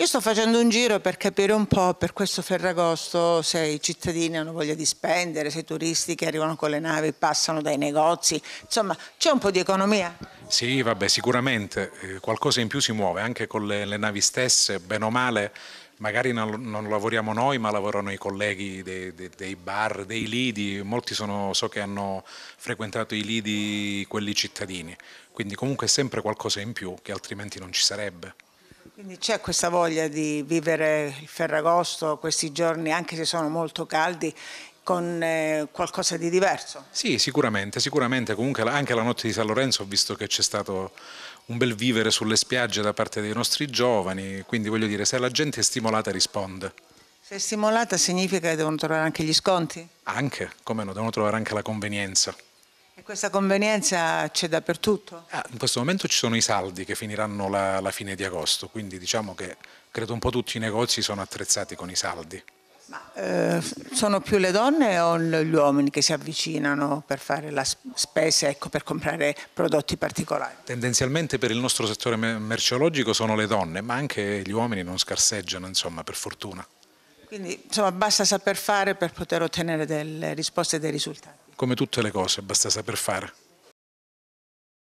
Io sto facendo un giro per capire un po' per questo Ferragosto se i cittadini hanno voglia di spendere, se i turisti che arrivano con le navi passano dai negozi, insomma c'è un po' di economia? Sì, vabbè, sicuramente eh, qualcosa in più si muove, anche con le, le navi stesse, bene o male, magari non, non, lavoriamo noi ma lavorano i colleghi dei, dei, dei bar, dei lidi, molti sono, so che hanno frequentato i lidi quelli cittadini, quindi comunque è sempre qualcosa in più che altrimenti non ci sarebbe. Quindi c'è questa voglia di vivere il Ferragosto, questi giorni, anche se sono molto caldi, con eh, qualcosa di diverso. Sì, sicuramente, sicuramente. Comunque anche la notte di San Lorenzo ho visto che c'è stato un bel vivere sulle spiagge da parte dei nostri giovani, quindi voglio dire, se la gente è stimolata risponde. Se è stimolata significa che devono trovare anche gli sconti? Anche, come no, devono trovare anche la convenienza questa convenienza c'è dappertutto? Ah, in questo momento ci sono i saldi che finiranno la, la fine di agosto, quindi diciamo che credo un po' tutti i negozi sono attrezzati con i saldi. Ma, eh, sono più le donne o gli uomini che si avvicinano per fare la spesa, ecco, per comprare prodotti particolari? Tendenzialmente per il nostro settore merceologico sono le donne, ma anche gli uomini non scarseggiano, insomma, per fortuna. Quindi insomma, basta saper fare per poter ottenere delle risposte e dei risultati come tutte le cose, basta saper fare.